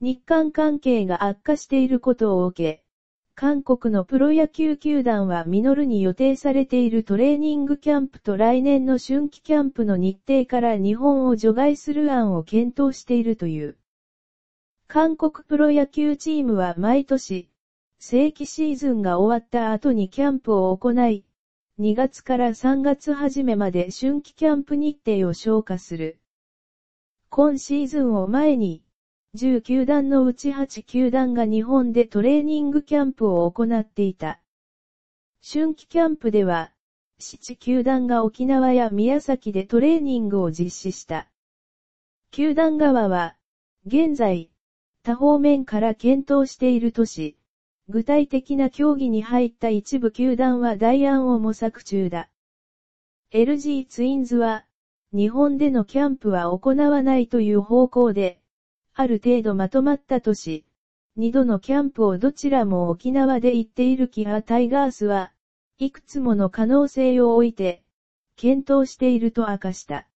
日韓関係が悪化していることを受け、韓国のプロ野球球団はミノルに予定されているトレーニングキャンプと来年の春季キャンプの日程から日本を除外する案を検討しているという。韓国プロ野球チームは毎年、正規シーズンが終わった後にキャンプを行い、2月から3月初めまで春季キャンプ日程を消化する。今シーズンを前に、10球団のうち8球団が日本でトレーニングキャンプを行っていた。春季キャンプでは、7球団が沖縄や宮崎でトレーニングを実施した。球団側は、現在、多方面から検討しているとし、具体的な協議に入った一部球団は代案を模索中だ。LG ツインズは、日本でのキャンプは行わないという方向で、ある程度まとまったとし、二度のキャンプをどちらも沖縄で行っているキアタイガースは、いくつもの可能性を置いて、検討していると明かした。